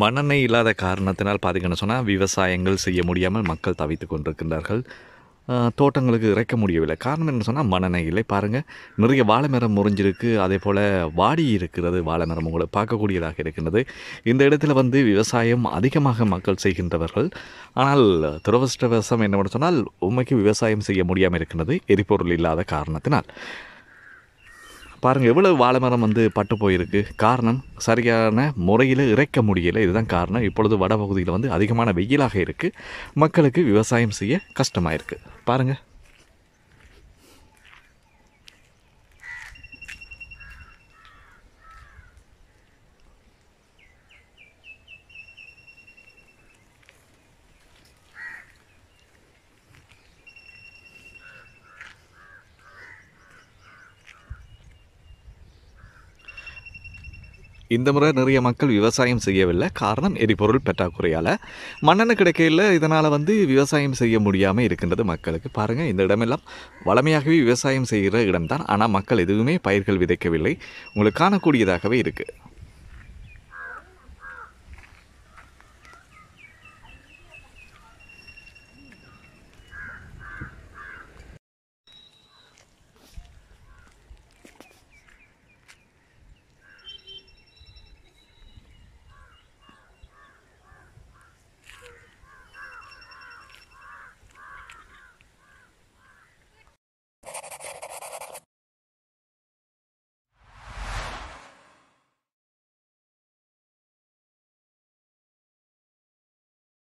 மண்ணெண்ணெய் இல்லாத காரணத்தினால் பார்த்திங்கன்னு சொன்னால் விவசாயங்கள் செய்ய முடியாமல் மக்கள் தவித்து கொண்டிருக்கின்றார்கள் தோட்டங்களுக்கு இறைக்க முடியவில்லை காரணம் என்ன சொன்னால் மனநிலை இல்லை பாருங்கள் நிறைய வாழை மரம் முறிஞ்சிருக்கு அதே போல் வாடி இருக்கிறது வாழை மரம் உங்களை பார்க்கக்கூடியதாக இருக்கின்றது இந்த இடத்துல வந்து விவசாயம் அதிகமாக மக்கள் செய்கின்றவர்கள் ஆனால் துரவஷ்டவசம் என்னவென்று சொன்னால் உண்மைக்கு விவசாயம் செய்ய முடியாமல் இருக்கின்றது எரிபொருள் இல்லாத காரணத்தினால் பாருங்கள் எவ்வளவு வாழைமரம் வந்து பட்டு போயிருக்கு காரணம் சரியான முறையில் இறைக்க முடியலை இதுதான் காரணம் இப்பொழுது வடபகுதியில் வந்து அதிகமான வெயிலாக இருக்குது மக்களுக்கு விவசாயம் செய்ய கஷ்டமாக இருக்குது பாருங்கள் இந்த முறை நிறைய மக்கள் விவசாயம் செய்யவில்லை காரணம் எரிபொருள் பெற்றாக்குறையால் மண்ணெண்ணெய் கிடைக்கல இதனால் வந்து விவசாயம் செய்ய முடியாமல் இருக்கின்றது மக்களுக்கு பாருங்கள் இந்த இடமெல்லாம் வளமையாகவே விவசாயம் செய்கிற இடம்தான் ஆனால் மக்கள் எதுவுமே பயிர்கள் விதைக்கவில்லை உங்களுக்கு காணக்கூடியதாகவே இருக்குது